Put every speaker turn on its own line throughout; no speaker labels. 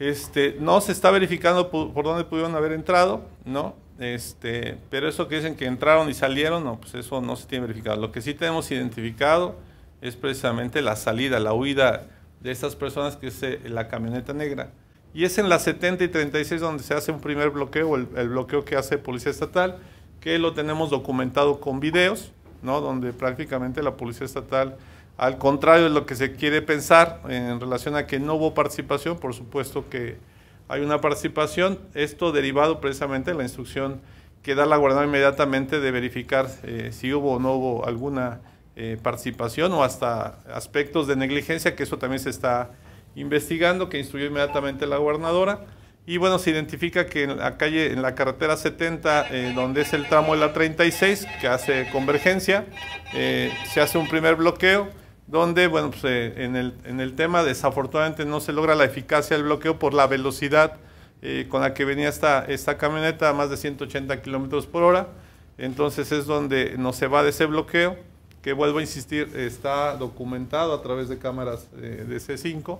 Este, no se está verificando por, dónde pudieron haber entrado, ¿no? Este, pero eso que dicen que entraron y salieron, no, pues eso no se tiene verificado. Lo que sí tenemos identificado es precisamente la salida, la huida de estas personas que es eh, la camioneta negra. Y es en la 70 y 36 donde se hace un primer bloqueo, el, bloqueo que hace Policía Estatal, que lo tenemos documentado con videos, ¿no? Donde prácticamente la Policía Estatal al contrario de lo que se quiere pensar en relación a que no hubo participación, por supuesto que hay una participación, esto derivado precisamente de la instrucción que da la gobernadora inmediatamente de verificar eh, si hubo o no hubo alguna eh, participación o hasta aspectos de negligencia, que eso también se está investigando, que instruyó inmediatamente la gobernadora. Y bueno, se identifica que en la calle, en la carretera 70, eh, donde es el tramo de la 36, que hace convergencia, se hace un primer bloqueo donde, bueno, pues, eh, en, el, tema desafortunadamente no se logra la eficacia del bloqueo por la velocidad eh, con la que venía esta, esta camioneta a más de 180 kilómetros por hora. Entonces es donde no se va de ese bloqueo, que vuelvo a insistir, está documentado a través de cámaras eh, de C5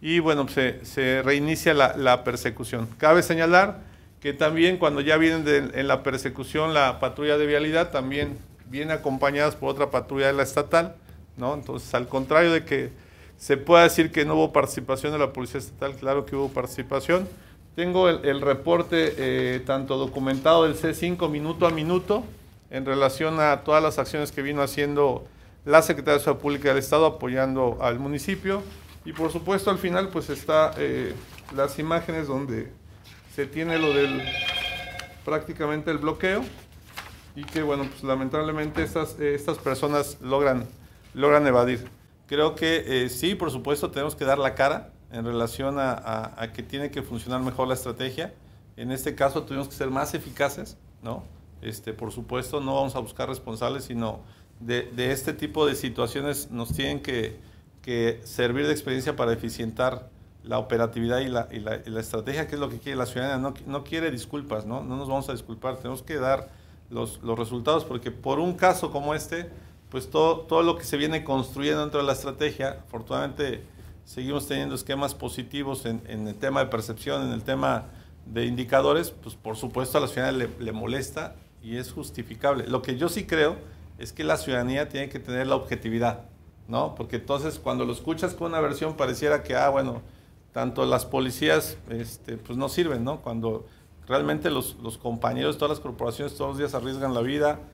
y bueno, pues, se, reinicia la, persecución. Cabe señalar que también cuando ya vienen en la persecución la patrulla de vialidad, también viene acompañadas por otra patrulla de la estatal ¿no? Entonces, al contrario de que se pueda decir que no hubo participación de la Policía Estatal, claro que hubo participación. Tengo el, reporte eh, tanto documentado del C5 minuto a minuto en relación a todas las acciones que vino haciendo la Secretaría de Seguridad Pública del Estado apoyando al municipio. Y por supuesto al final pues está eh, las imágenes donde se tiene lo del prácticamente el bloqueo y que bueno pues lamentablemente estas eh, personas logran logran evadir. Creo que eh, sí, por supuesto, tenemos que dar la cara en relación a, que tiene que funcionar mejor la estrategia. En este caso tenemos que ser más eficaces, ¿no? Este, por supuesto, no vamos a buscar responsables, sino de, este tipo de situaciones nos tienen que, servir de experiencia para eficientar la operatividad y la, estrategia, que es lo que quiere la ciudadanía. No, no, quiere disculpas, ¿no? No nos vamos a disculpar, tenemos que dar los resultados, porque por un caso como este, pues todo, lo que se viene construyendo dentro de la estrategia, afortunadamente seguimos teniendo esquemas positivos en, el tema de percepción, en el tema de indicadores, pues por supuesto a la ciudadanía le, molesta y es justificable. Lo que yo sí creo es que la ciudadanía tiene que tener la objetividad, ¿no? Porque entonces cuando lo escuchas con una versión pareciera que, ah, bueno, tanto las policías, este, pues no sirven, ¿no? Cuando realmente los, los compañeros de todas las corporaciones todos los días arriesgan la vida,